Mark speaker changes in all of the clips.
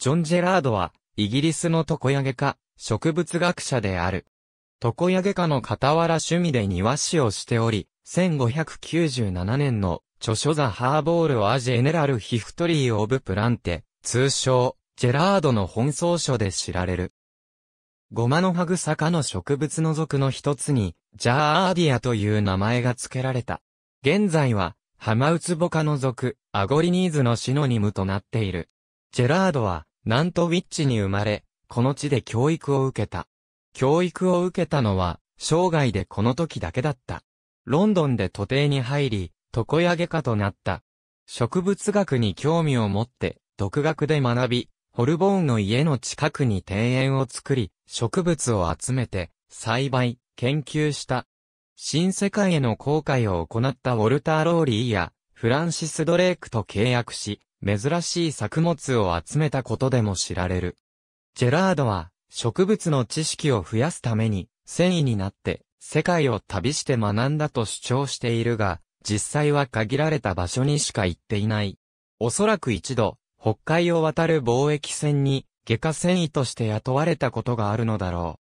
Speaker 1: ジョン・ジェラードは、イギリスの床屋外科、植物学者である。床屋外科の傍ら趣味で庭師をしており、1597年の著書ザ・ハーボール・ア・ジェネラル・ヒフトリー・オブ・プランテ、通称、ジェラードの本草書で知られる。ゴマの葉草科の植物の属の一つに、ジャーアーディアという名前が付けられた。現在は、ハマウツボ科の属、アゴリニーズのシノニムとなっている。ジェラードは、ナントウィッチに生まれ、この地で教育を受けた。教育を受けたのは、生涯でこの時だけだった。ロンドンで都弟に入り、床屋外科となった。植物学に興味を持って、独学で学び、ホルボーンの家の近くに庭園を作り、植物を集めて、栽培、研究した。新世界への航海を行ったウォルター・ローリーや、フランシス・ドレークと契約し、珍しい作物を集めたことでも知られる。ジェラードは、植物の知識を増やすために、繊維になって、世界を旅して学んだと主張しているが、実際は限られた場所にしか行っていない。おそらく一度、北海を渡る貿易船に、外科繊維として雇われたことがあるのだろ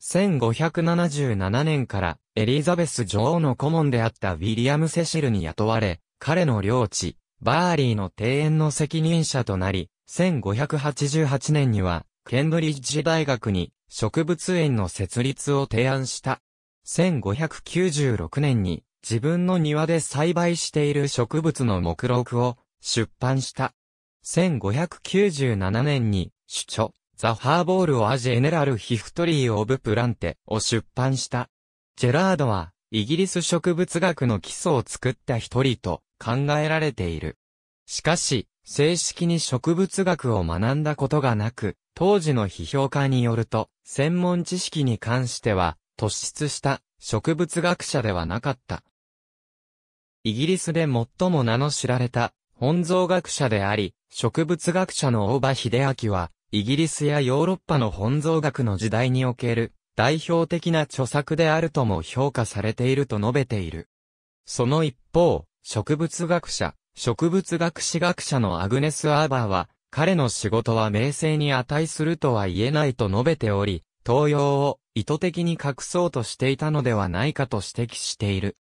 Speaker 1: う。1577年からエリザベス女王の顧問であったウィリアム・セシルに雇われ、彼の領地、バーリーの庭園の責任者となり、1588年には、ケンブリッジ大学に植物園の設立を提案した。1596年に自分の庭で栽培している植物の目録を出版した。1597年に主著、ザ・ハーボール・オア・ジェネラル・ヒフトリー・オブ・プランテを出版した。ジェラードはイギリス植物学の基礎を作った一人と考えられている。しかし、正式に植物学を学んだことがなく、当時の批評家によると、専門知識に関しては、突出した植物学者ではなかった。イギリスで最も名の知られた本草学者であり、植物学者の大場秀明は、イギリスやヨーロッパの本草学の時代における代表的な著作であるとも評価されていると述べている。その一方、植物学者、植物学史学者のアグネス・アーバーは、彼の仕事は名声に値するとは言えないと述べており、東洋を意図的に隠そうとしていたのではないかと指摘している。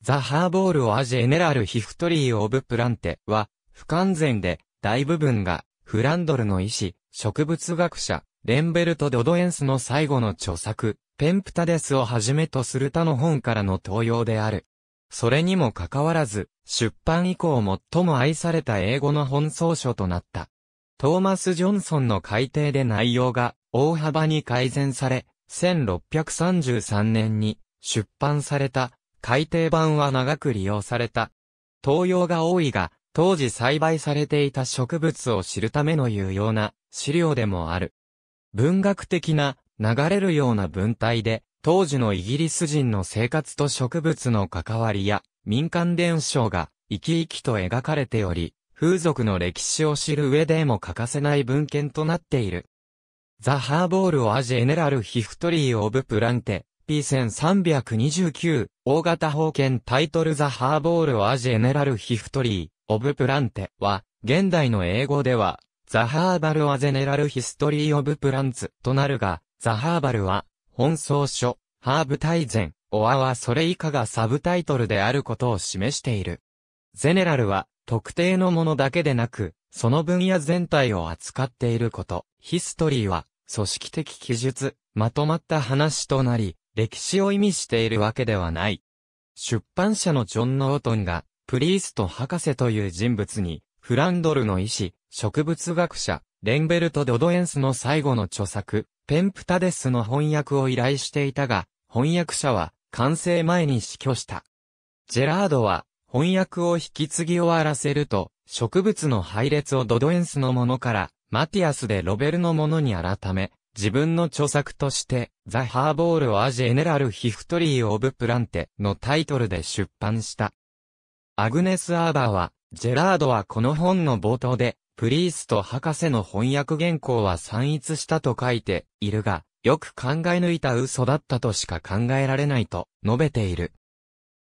Speaker 1: ザ・ハーボール・オア・ジェネラル・ヒフトリー・オブ・プランテは、不完全で、大部分が、フランドルの医師、植物学者、レンベルト・ドドエンスの最後の著作、ペンプタデスをはじめとする他の本からの東洋である。それにもかかわらず、出版以降最も愛された英語の本草書となった。トーマス・ジョンソンの改定で内容が大幅に改善され、1633年に出版された改訂版は長く利用された。東洋が多いが、当時栽培されていた植物を知るための有用な資料でもある。文学的な流れるような文体で当時のイギリス人の生活と植物の関わりや、民間伝承が生き生きと描かれており、風俗の歴史を知る上でも欠かせない文献となっている。ザ・ハーボール・オア・ジェネラル・ヒフトリー・オブ・プランテ、P1329、大型保険タイトルザ・ハーボール・オア・ジェネラル・ヒフトリー、オブ・プランテは、現代の英語では、ザ・ハーバル・オア・ジェネラル・ヒストリー・オブ・プランツとなるが、ザ・ハーバルは、本草書、ハーブ大全、オアはそれ以下がサブタイトルであることを示している。ゼネラルは、特定のものだけでなく、その分野全体を扱っていること。ヒストリーは、組織的記述、まとまった話となり、歴史を意味しているわけではない。出版社のジョン・ノートンが、プリースト博士という人物に、フランドルの医師、植物学者、レンベルト・ドドエンスの最後の著作、ペンプタデスの翻訳を依頼していたが、翻訳者は完成前に死去した。ジェラードは翻訳を引き継ぎ終わらせると、植物の配列をドドエンスのものから、マティアスでロベルのものに改め、自分の著作として、ザ・ハーボール・ア・ジェネラル・ヒフトリー・オブ・プランテのタイトルで出版した。アグネス・アーバーは、ジェラードはこの本の冒頭で、プリースト博士の翻訳原稿は散逸したと書いているが、よく考え抜いた嘘だったとしか考えられないと述べている。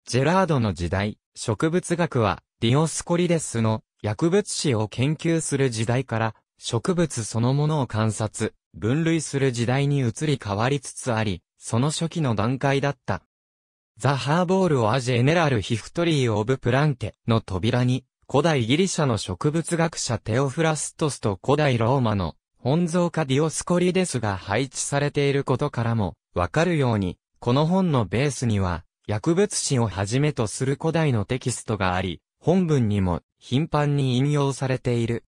Speaker 1: ジェラードの時代、植物学はディオスコリデスの薬物史を研究する時代から植物そのものを観察、分類する時代に移り変わりつつあり、その初期の段階だった。ザ・ハーボール・オア・ジェネラル・ヒフトリー・オブ・プランテの扉に古代ギリシャの植物学者テオフラストスと古代ローマの本草家ディオスコリデスが配置されていることからもわかるように、この本のベースには薬物史をはじめとする古代のテキストがあり、本文にも頻繁に引用されている。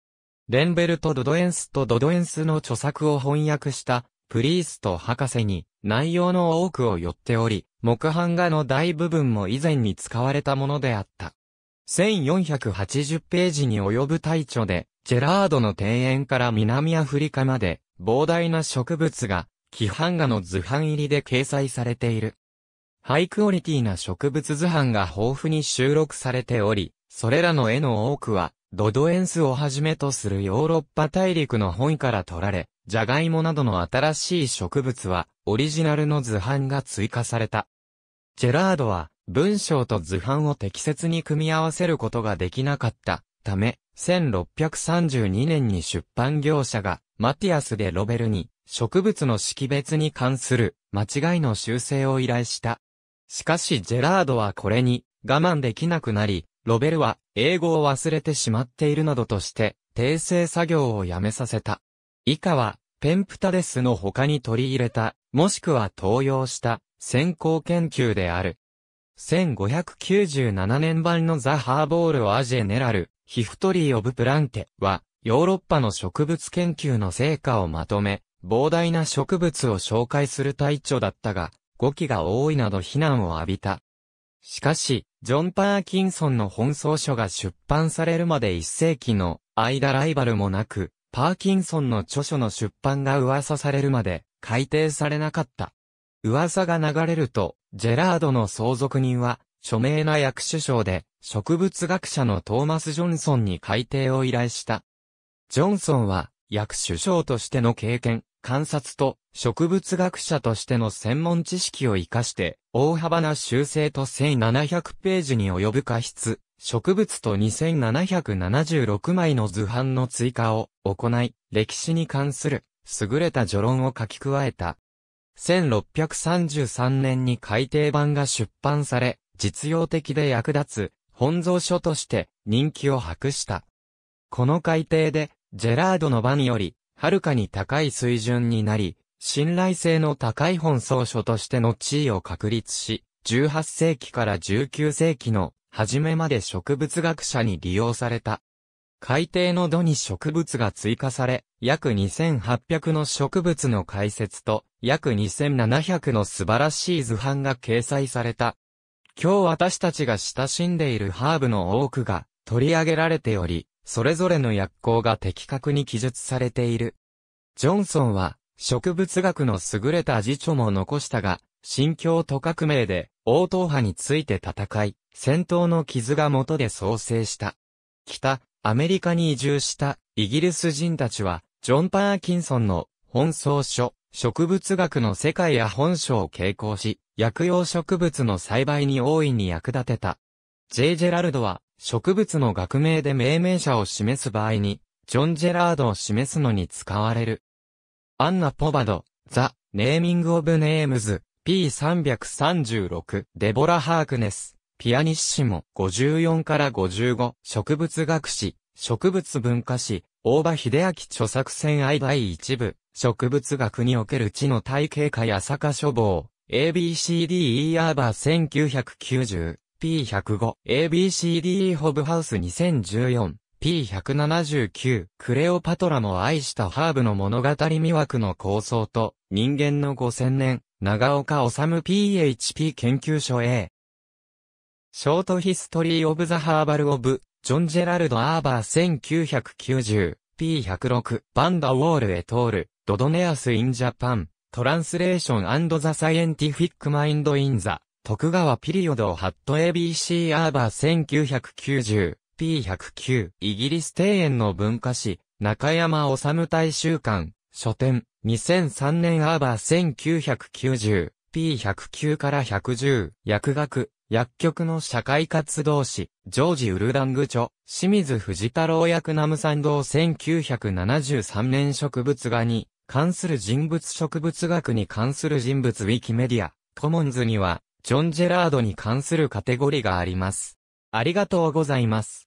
Speaker 1: レンベルト・ドドエンスとドドエンスの著作を翻訳したプリースト博士に内容の多くを寄っており、木版画の大部分も以前に使われたものであった。1480ページに及ぶ大著で、ジェラードの庭園から南アフリカまで、膨大な植物が、規範画の図版入りで掲載されている。ハイクオリティな植物図版が豊富に収録されており、それらの絵の多くは、ドドエンスをはじめとするヨーロッパ大陸の本から取られ、ジャガイモなどの新しい植物は、オリジナルの図版が追加された。ジェラードは、文章と図版を適切に組み合わせることができなかったため、1632年に出版業者がマティアス・でロベルに植物の識別に関する間違いの修正を依頼した。しかしジェラードはこれに我慢できなくなり、ロベルは英語を忘れてしまっているなどとして訂正作業をやめさせた。以下はペンプタデスの他に取り入れた、もしくは登用した先行研究である。1597年版のザ・ハーボール・ア・ジェネラル、ヒフトリー・オブ・プランテは、ヨーロッパの植物研究の成果をまとめ、膨大な植物を紹介する隊長だったが、語気が多いなど非難を浴びた。しかし、ジョン・パーキンソンの本草書が出版されるまで一世紀の間ライバルもなく、パーキンソンの著書の出版が噂されるまで改訂されなかった。噂が流れると、ジェラードの相続人は、著名な役首相で、植物学者のトーマス・ジョンソンに改定を依頼した。ジョンソンは、役首相としての経験、観察と植物学者としての専門知識を活かして、大幅な修正と1700ページに及ぶ過失、植物と2776枚の図版の追加を行い、歴史に関する優れた序論を書き加えた。1633年に改訂版が出版され、実用的で役立つ本蔵書として人気を博した。この改訂で、ジェラードの版より、はるかに高い水準になり、信頼性の高い本草書としての地位を確立し、18世紀から19世紀の初めまで植物学者に利用された。海底の土に植物が追加され、約2800の植物の解説と、約2700の素晴らしい図版が掲載された。今日私たちが親しんでいるハーブの多くが取り上げられており、それぞれの薬効が的確に記述されている。ジョンソンは、植物学の優れた辞書も残したが、新境と革命で、応答派について戦い、戦闘の傷が元で創生した。北、アメリカに移住したイギリス人たちは、ジョン・パーキンソンの本草書、植物学の世界や本書を傾向し、薬用植物の栽培に大いに役立てた。ジェイ・ジェラルドは、植物の学名で命名者を示す場合に、ジョン・ジェラードを示すのに使われる。アンナ・ポバド、ザ・ネーミング・オブ・ネームズ、P336、デボラ・ハークネス、ピアニッシモ、54から55、植物学史、植物文化史、大場秀明著作戦愛第一部、植物学における地の体系化や坂処房、ABCDE アーバー 1990P105、ABCDE ホブハウス 2014P179、クレオパトラも愛したハーブの物語魅惑の構想と、人間の5000年、長岡治 PHP 研究所 A、ショートヒストリー・オブ・ザ・ハーバル・オブ・ジョン・ジェラルド・アーバー 1990P106 バンダ・ウォール・エトールドドネアス・イン・ジャパントランスレーションザ・サイエンティフィック・マインド・イン・ザ・徳川ピリオド・ハット ABC アーバー 1990P109 イギリス庭園の文化史中山治大週刊書店2003年アーバー 1990P109 から110薬学薬局の社会活動誌、ジョージ・ウルダング著、清水藤太郎役ナムン道1973年植物画に関する人物植物学に関する人物ウィキメディア、コモンズには、ジョン・ジェラードに関するカテゴリがあります。ありがとうございます。